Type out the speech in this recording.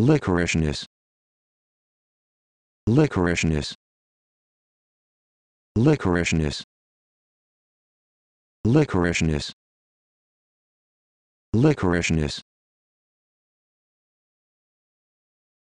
Licorishness. Licorishness. Licorishness. Licorishness. Licorishness.